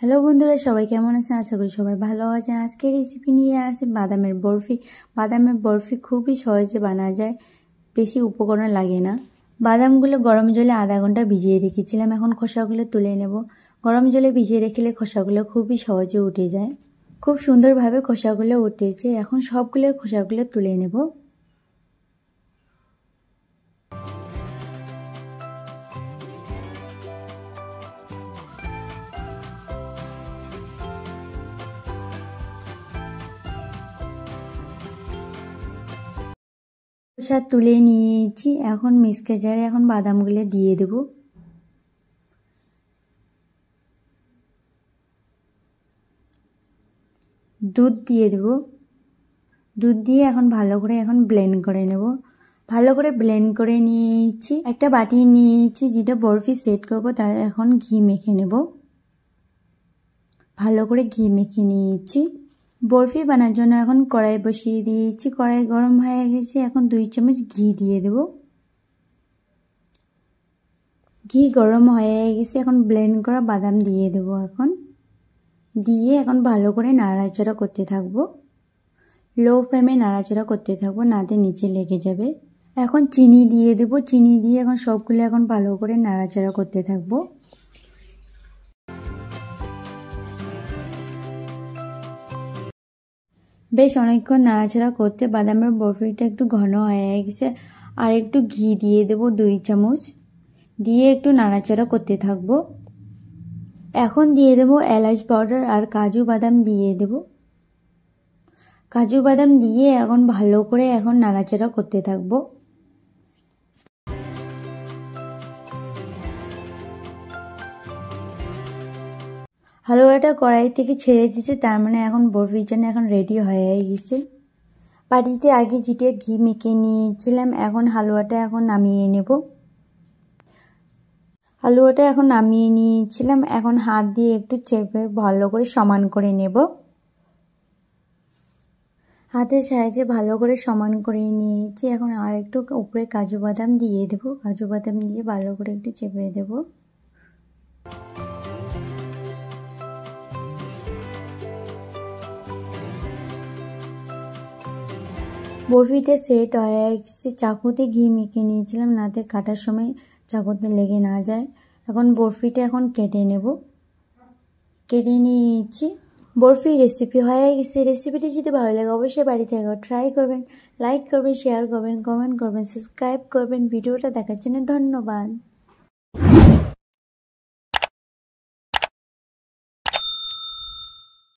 hello বন্ধুরা সবাই কেমন আছেন আশা করি সবাই ভালো আছেন আজকে রেসিপি নিয়ে আসছে বাদামের বরফি বাদামের বরফি খুবই সহজে বানা যায় বেশি উপকরণ লাগে না বাদামগুলো গরম জলে আধা ঘন্টা ভিজিয়ে রেখেছিলাম এখন খোসাগুলো তুলে নেব গরম জলে ভিজিয়ে রেখেলে খোসাগুলো খুবই সহজে উঠে যায় খুব সুন্দরভাবে খোসাগুলো উঠেছে এখন সবগুলোর খোসাগুলো তুলে নেব প্রসাদ তুলে নিয়েছি এখন মিক্সকে জারে এখন বাদামগুলো দিয়ে দেব দুধ দিয়ে দেব দুধ দিয়ে এখন ভালো করে এখন ব্লেন্ড করে নেব ভালো করে ব্লেন্ড করে নিয়েছি একটা বাটি নিয়েছি যেটা বরফি সেট করব তা এখন ঘি মেখে নেব ভালো করে ঘি মেখে নিয়েছি বরফি বানার জন্য এখন কড়াই বসিয়ে দিয়েছি কড়াই গরম হয়ে গেছে এখন দুই চামচ ঘি দিয়ে দেব ঘি গরম হয়ে গেছে এখন ব্লেন্ড করা বাদাম দিয়ে দেব এখন দিয়ে এখন ভালো করে নাড়াচাড়া করতে থাকবো লো ফ্লেমে নাড়াচাড়া করতে থাকবো নাতে নিচে লেগে যাবে এখন চিনি দিয়ে দেবো চিনি দিয়ে এখন সবগুলো এখন ভালো করে নাড়াচাড়া করতে থাকবো বেশ অনেকক্ষণ নাড়াচাড়া করতে বাদামের বরফিটা একটু ঘন হয়ে গেছে আর একটু ঘি দিয়ে দেব দুই চামচ দিয়ে একটু নাড়াচাড়া করতে থাকব এখন দিয়ে দেব এলাচ পাউডার আর কাজু বাদাম দিয়ে দেব কাজু বাদাম দিয়ে এখন ভালো করে এখন নাড়াচাড়া করতে থাকবো হালুয়াটা কড়াই থেকে ছেড়ে দিয়েছে তার মানে এখন বরফির জন্য এখন রেডি হয়ে গেছে বাড়িতে আগে যেটা ঘি মেখে নিয়েছিলাম এখন হালুয়াটা এখন নামিয়ে নেব হালুয়াটা এখন নামিয়ে নিয়েছিলাম এখন হাত দিয়ে একটু চেপে ভালো করে সমান করে নেব হাতের সাহায্যে ভালো করে সমান করে নিয়েছি এখন আর একটু উপরে কাজু বাদাম দিয়ে দেবো কাজু বাদাম দিয়ে ভালো করে একটু চেপে দেবো বরফিটা সেট হয় একসে চাকুতে ঘি মেখে নিয়েছিলাম নাতে কাটার সময় চাকুতে লেগে না যায় এখন বরফিটা এখন কেটে নেব কেটে নিয়েছি বরফি রেসিপি হয়ে গেছে রেসিপিটি যদি ভালো লাগে অবশ্যই বাড়ি থেকে ট্রাই করবেন লাইক করবেন শেয়ার করবেন কমেন্ট করবেন সাবস্ক্রাইব করবেন ভিডিওটা দেখার জন্য ধন্যবাদ